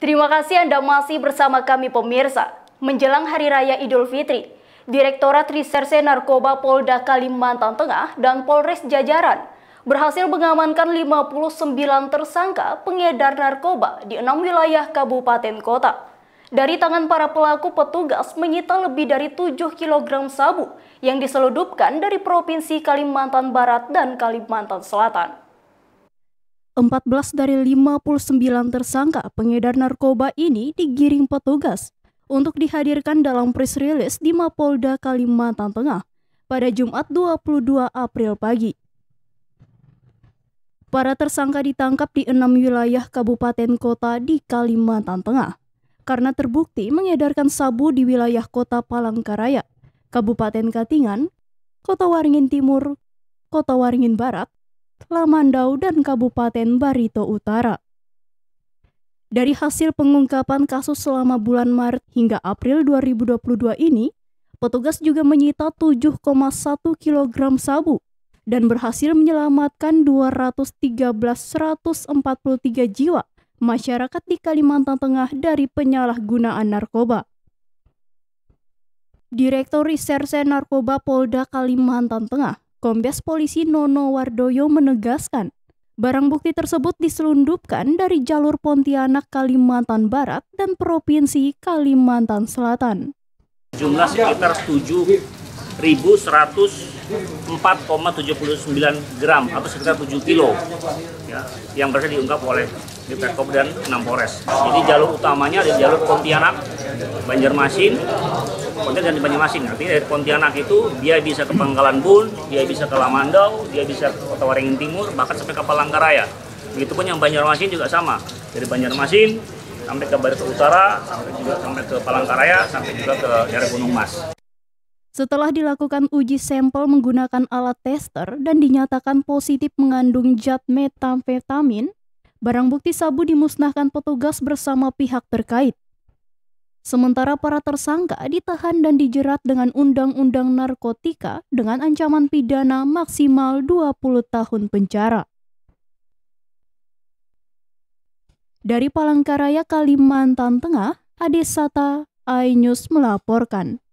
Terima kasih Anda masih bersama kami pemirsa. Menjelang Hari Raya Idul Fitri, Direktorat Reserse Narkoba Polda Kalimantan Tengah dan Polres Jajaran berhasil mengamankan 59 tersangka pengedar narkoba di enam wilayah kabupaten kota. Dari tangan para pelaku petugas menyita lebih dari 7 kg sabu yang diseludupkan dari Provinsi Kalimantan Barat dan Kalimantan Selatan. 14 dari 59 tersangka pengedar narkoba ini digiring petugas untuk dihadirkan dalam press release di Mapolda Kalimantan Tengah pada Jumat 22 April pagi. Para tersangka ditangkap di enam wilayah kabupaten kota di Kalimantan Tengah karena terbukti mengedarkan sabu di wilayah kota Palangkaraya, Kabupaten Katingan, Kota Waringin Timur, Kota Waringin Barat, Lamandau, dan Kabupaten Barito Utara. Dari hasil pengungkapan kasus selama bulan Maret hingga April 2022 ini, petugas juga menyita 7,1 kg sabu dan berhasil menyelamatkan 213.143 jiwa masyarakat di Kalimantan Tengah dari penyalahgunaan narkoba. Direktur Reserse Narkoba Polda Kalimantan Tengah, Kombes Polisi Nono Wardoyo menegaskan, barang bukti tersebut diselundupkan dari jalur Pontianak, Kalimantan Barat dan Provinsi Kalimantan Selatan. Jumlah sekitar 7.104,79 gram atau sekitar 7 kilo ya, yang berhasil diungkap oleh Diperkop dan 6 Polres. Jadi jalur utamanya adalah jalur Pontianak Banjarmasin Pontianak dan di Banjarmasin artinya dari Pontianak itu dia bisa ke Pangkalan Bun dia bisa ke Lamandau dia bisa ke Kota Waringin Timur bahkan sampai ke Palangkaraya begitu pun yang Banjarmasin juga sama dari Banjarmasin sampai ke Barito Utara sampai juga sampai ke Palangkaraya sampai juga ke daerah Gunung Mas setelah dilakukan uji sampel menggunakan alat tester dan dinyatakan positif mengandung zat metamfetamin, barang bukti sabu dimusnahkan petugas bersama pihak terkait. Sementara para tersangka ditahan dan dijerat dengan Undang-Undang Narkotika dengan ancaman pidana maksimal 20 tahun penjara. Dari Palangkaraya, Kalimantan Tengah, Ade Sata, iNews melaporkan.